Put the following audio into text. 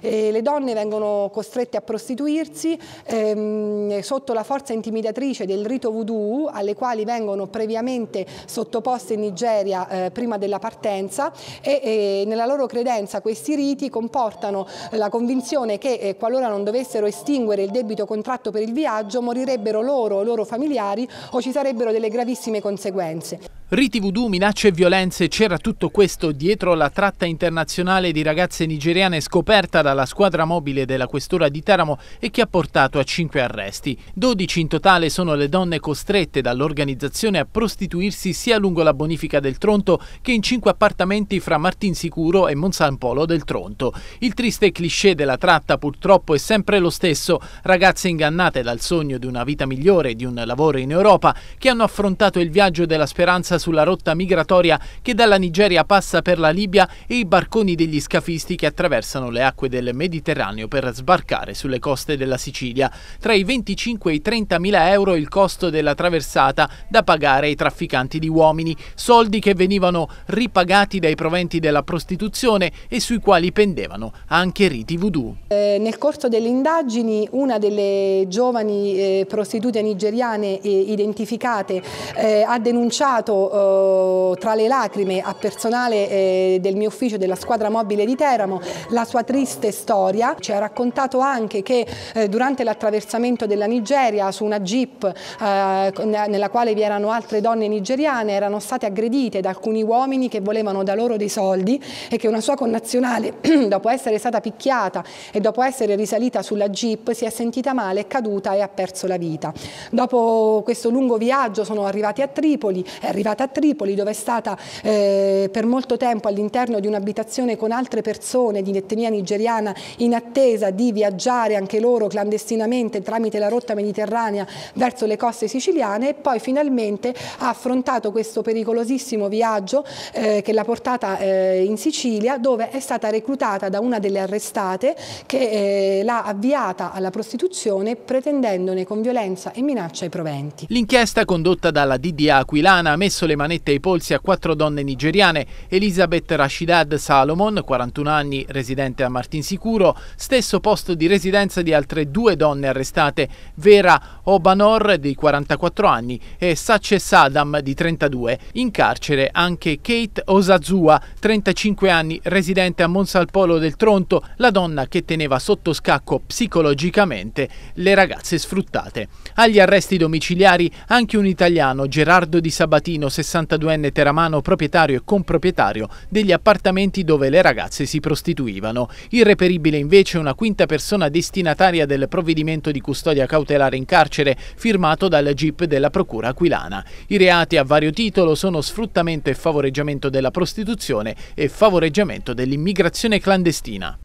eh, le donne vengono costrette a prostituirsi ehm, sotto la forza intimidatrice del rito voodoo alle quali vengono previamente sottoposte in Nigeria eh, prima della partenza e, e, nella loro credenza questi riti comportano la convinzione che eh, qualora non dovessero estinguere il debito contratto per il viaggio morirebbero loro o loro familiari o ci sarebbero delle gravissime conseguenze. RiTV2, minacce e violenze, c'era tutto questo dietro la tratta internazionale di ragazze nigeriane scoperta dalla squadra mobile della questura di Teramo e che ha portato a 5 arresti. 12 in totale sono le donne costrette dall'organizzazione a prostituirsi sia lungo la bonifica del Tronto che in 5 appartamenti fra Martinsicuro e Monsan Polo del Tronto. Il triste cliché della tratta purtroppo è sempre lo stesso, ragazze ingannate dal sogno di una vita migliore e di un lavoro in Europa che hanno affrontato il viaggio della speranza sulla rotta migratoria che dalla Nigeria passa per la Libia e i barconi degli scafisti che attraversano le acque del Mediterraneo per sbarcare sulle coste della Sicilia. Tra i 25 e i 30 mila euro il costo della traversata da pagare ai trafficanti di uomini, soldi che venivano ripagati dai proventi della prostituzione e sui quali pendevano anche riti voodoo. Eh, nel corso delle indagini una delle giovani eh, prostitute nigeriane eh, identificate eh, ha denunciato eh, tra le lacrime a personale eh, del mio ufficio della squadra mobile di Teramo la sua triste storia. Ci ha raccontato anche che eh, durante l'attraversamento della Nigeria su una jeep eh, nella quale vi erano altre donne nigeriane erano state aggredite da alcuni uomini che volevano da loro dei soldi e che una sua connazionale dopo essere stata picchiata e dopo essere risalita sulla jeep si è sentita male, è caduta e ha perso la vita. Dopo questo lungo viaggio sono arrivati a Tripoli, è arrivata stata a Tripoli dove è stata eh, per molto tempo all'interno di un'abitazione con altre persone di etnia nigeriana in attesa di viaggiare anche loro clandestinamente tramite la rotta mediterranea verso le coste siciliane e poi finalmente ha affrontato questo pericolosissimo viaggio eh, che l'ha portata eh, in Sicilia dove è stata reclutata da una delle arrestate che eh, l'ha avviata alla prostituzione pretendendone con violenza e minaccia i proventi. L'inchiesta condotta dalla DDA Aquilana ha messo le le manette ai polsi a quattro donne nigeriane, Elizabeth Rashidad Salomon, 41 anni, residente a Martinsicuro, stesso posto di residenza di altre due donne arrestate, Vera Obanor, di 44 anni, e Sace Sadam, di 32. In carcere anche Kate Osazua, 35 anni, residente a Monsalpolo del Tronto, la donna che teneva sotto scacco psicologicamente le ragazze sfruttate. Agli arresti domiciliari anche un italiano, Gerardo Di Sabatino, 62enne teramano proprietario e comproprietario degli appartamenti dove le ragazze si prostituivano. Irreperibile invece una quinta persona destinataria del provvedimento di custodia cautelare in carcere firmato dal GIP della Procura Aquilana. I reati a vario titolo sono sfruttamento e favoreggiamento della prostituzione e favoreggiamento dell'immigrazione clandestina.